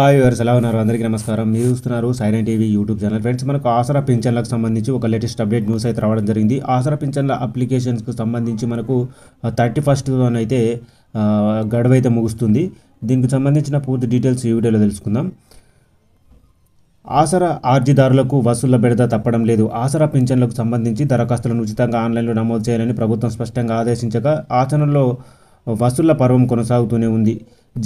hi viewers ఎలా ఉన్నారు అందరికీ నమస్కారం మీరు చూస్తున్నారు silent TV YouTube channel friends మనకు ఆసరా పింఛన్లకు సంబంధించి ఒక లేటెస్ట్ అప్డేట్ న్యూస్ అయితే రావడం జరిగింది ఆసరా పింఛన్ల అప్లికేషన్స్కు సంబంధించి మనకు థర్టీ ఫస్ట్లోనైతే గడువు అయితే ముగుస్తుంది దీనికి సంబంధించిన పూర్తి డీటెయిల్స్ ఈ వీడియోలో తెలుసుకుందాం ఆసరా ఆర్జీదారులకు వసూళ్ల బెడత తప్పడం లేదు ఆసరా పింఛన్లకు సంబంధించి దరఖాస్తులను ఉచితంగా ఆన్లైన్లో నమోదు చేయాలని ప్రభుత్వం స్పష్టంగా ఆదేశించగా ఆచరణలో వసూళ్ల పర్వం కొనసాగుతూనే ఉంది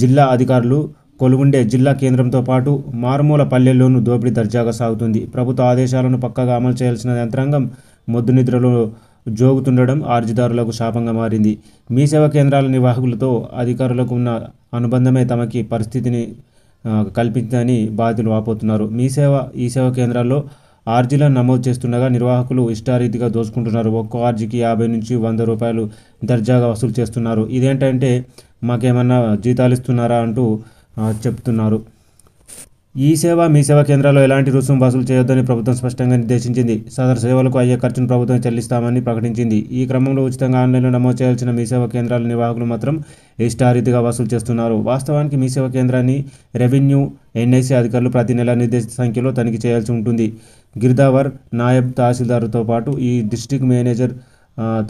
జిల్లా అధికారులు కొలుగుండే జిల్లా కేంద్రంతో పాటు మారుమూల పల్లెల్లోనూ దోపిడీ దర్జాగా సాగుతుంది ప్రభుత్వ ఆదేశాలను పక్కగా అమలు చేయాల్సిన యంత్రాంగం మొద్దు నిద్రలో జోగుతుండడం ఆర్జిదారులకు శాపంగా మారింది మీ సేవా కేంద్రాల నిర్వాహకులతో అధికారులకు ఉన్న అనుబంధమే తమకి పరిస్థితిని కల్పించని బాధితులు వాపోతున్నారు మీ సేవ ఈ సేవా కేంద్రాల్లో ఆర్జీలను నమోదు చేస్తుండగా నిర్వాహకులు ఇష్టారీతిగా దోచుకుంటున్నారు ఒక్కో ఆర్జీకి యాభై నుంచి వంద రూపాయలు దర్జాగా వసూలు చేస్తున్నారు ఇదేంటంటే మాకేమన్నా జీతాలు ఇస్తున్నారా అంటూ చెప్తున్నారు ఈ సేవ మీ సేవా కేంద్రాల్లో ఎలాంటి రుసుము వసూలు చేయొద్దని ప్రభుత్వం స్పష్టంగా నిర్దేశించింది సదరు సేవలకు అయ్యే ఖర్చును ప్రభుత్వం చెల్లిస్తామని ప్రకటించింది ఈ క్రమంలో ఉచితంగా ఆన్లైన్లో నమోదు చేయాల్సిన మీ సేవా కేంద్రాల నిర్వాహకులు మాత్రం ఇష్టారీతిగా వసూలు చేస్తున్నారు వాస్తవానికి మీ సేవా కేంద్రాన్ని రెవెన్యూ ఎన్ఐసి అధికారులు ప్రతి నెల నిర్దేశిత సంఖ్యలో తనిఖీ చేయాల్సి ఉంటుంది గిరిదావర్ నాయబ్ తహసీల్దార్తో పాటు ఈ డిస్టిక్ మేనేజర్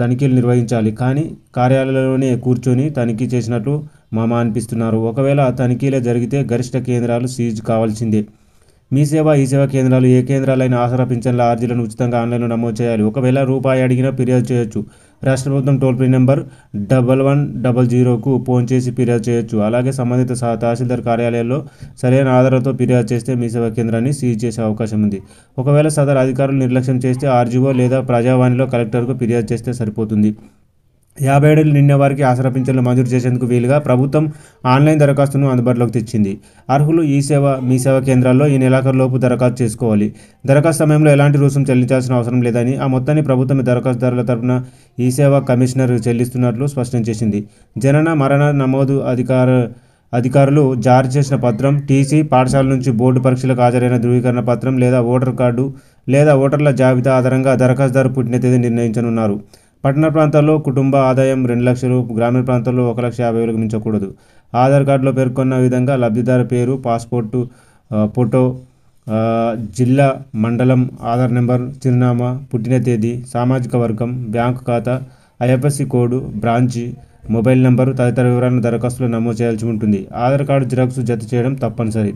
తనిఖీలు నిర్వహించాలి కానీ కార్యాలయంలోనే కూర్చొని తనిఖీ చేసినట్లు మామ అనిపిస్తున్నారు ఒకవేళ తనిఖీలే జరిగితే గరిష్ట కేంద్రాలు సీజ్ కావాల్సిందే మీ సేవ ఈ సేవ కేంద్రాలు ఏ కేంద్రాలైన ఆసరా పింఛన్ల ఆర్జీలను ఉచితంగా ఆన్లైన్లో నమోదు చేయాలి ఒకవేళ రూపాయి అడిగినా ఫిర్యాదు చేయొచ్చు రాష్ట్ర ప్రభుత్వం toll free number double one double జీరోకు ఫోన్ చేసి ఫిర్యాదు చేయొచ్చు అలాగే సంబంధిత తహసీల్దార్ కార్యాలయాల్లో సరైన ఆధారంతో ఫిర్యాదు చేస్తే మీ సేవా కేంద్రాన్ని సీజ్ చేసే అవకాశం ఉంది ఒకవేళ సదరు అధికారులు నిర్లక్ష్యం చేస్తే ఆర్జీఓ లేదా ప్రజావాణిలో కలెక్టర్కు ఫిర్యాదు చేస్తే సరిపోతుంది యాభై ఏడులు నిన్న వారికి ఆసరా పింఛన్లు మంజూరు చేసేందుకు వీలుగా ప్రభుత్వం ఆన్లైన్ దరఖాస్తును అందుబాటులోకి తెచ్చింది అర్హులు ఈ సేవ మీ సేవ కేంద్రాల్లో ఈ నెలాఖరులోపు దరఖాస్తు చేసుకోవాలి దరఖాస్తు సమయంలో ఎలాంటి రుసుము చెల్లించాల్సిన అవసరం లేదని ఆ మొత్తాన్ని ప్రభుత్వం దరఖాస్తుదారుల తరఫున ఈ సేవ కమిషనర్ చెల్లిస్తున్నట్లు స్పష్టం చేసింది జనన మరణ నమోదు అధికార అధికారులు జారీ చేసిన పత్రం టీసీ పాఠశాల నుంచి బోర్డు పరీక్షలకు హాజరైన ధృవీకరణ పత్రం లేదా ఓటర్ కార్డు లేదా ఓటర్ల జాబితా ఆధారంగా దరఖాస్తుదారు పుట్టిన తేదీ నిర్ణయించనున్నారు పట్టణ ప్రాంతాల్లో కుటుంబ ఆదాయం రెండు లక్షలు గ్రామీణ ప్రాంతాల్లో ఒక లక్ష యాభై వేలకు మించకూడదు ఆధార్ కార్డులో పేర్కొన్న విధంగా లబ్ధిదారు పేరు పాస్పోర్టు ఫోటో జిల్లా మండలం ఆధార్ నెంబర్ చిరునామా పుట్టిన తేదీ సామాజిక వర్గం బ్యాంకు ఖాతా IFSC code branch mobile number తదితర వివరాలను దరఖాస్తులో నమోదు చేయాల్సి ఉంటుంది ఆధార్ కార్డు జిరాక్స్ జత చేయడం తప్పనిసరి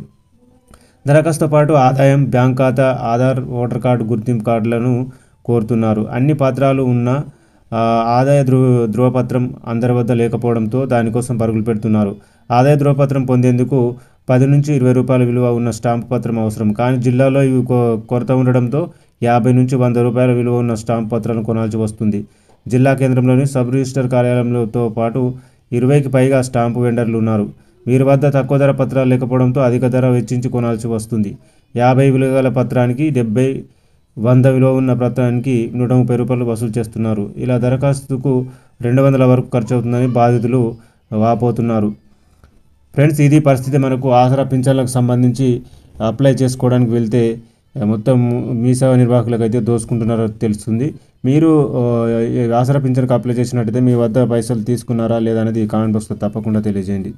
దరఖాస్తుతో పాటు ఆదాయం బ్యాంక్ ఖాతా ఆధార్ ఓటర్ కార్డు గుర్తింపు కార్డులను కోరుతున్నారు అన్ని పత్రాలు ఉన్న ఆదాయ ధృవ ధృవపత్రం అందరి వద్ద లేకపోవడంతో దానికోసం పరుగులు పెడుతున్నారు ఆదాయ ధృవపత్రం పొందేందుకు పది నుంచి ఇరవై రూపాయల విలువ ఉన్న స్టాంపు పత్రం అవసరం కానీ జిల్లాలో ఇవి కొరత ఉండడంతో యాభై నుంచి వంద రూపాయల విలువ ఉన్న స్టాంపు పత్రాలను కొనాల్సి వస్తుంది జిల్లా కేంద్రంలోని సబ్ రిజిస్టర్ కార్యాలయంలోతో పాటు ఇరవైకి పైగా స్టాంపు వెండర్లు ఉన్నారు వీరి వద్ద తక్కువ ధర పత్రాలు లేకపోవడంతో అధిక ధర వెచ్చించి కొనాల్సి వస్తుంది యాభై విలువల పత్రానికి డెబ్బై వంద విలువ ఉన్న ప్రతానికి నూట ముప్పై రూపాయలు వసూలు చేస్తున్నారు ఇలా దరఖాస్తుకు రెండు వందల వరకు ఖర్చు అవుతుందని బాధితులు వాపోతున్నారు ఫ్రెండ్స్ ఇది పరిస్థితి మనకు ఆసరా పింఛన్లకు సంబంధించి అప్లై చేసుకోవడానికి వెళ్తే మొత్తం మీ సేవ నిర్వాహకులకు అయితే దోసుకుంటున్నారో తెలుస్తుంది మీరు ఆసరా పింఛన్కి అప్లై చేసినట్టయితే మీ వద్ద పైసలు తీసుకున్నారా లేదనేది కామెంట్ బాక్స్లో తప్పకుండా తెలియజేయండి